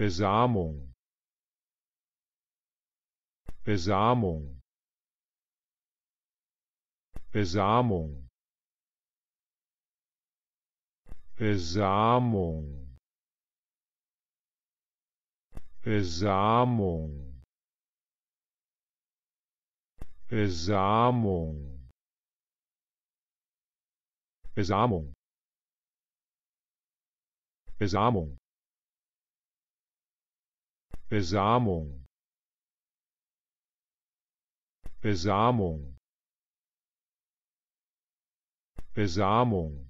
Besamung Besamung Besamung Besamung Besamung Besamung Besamung Besamung Besamung Besamung Besamung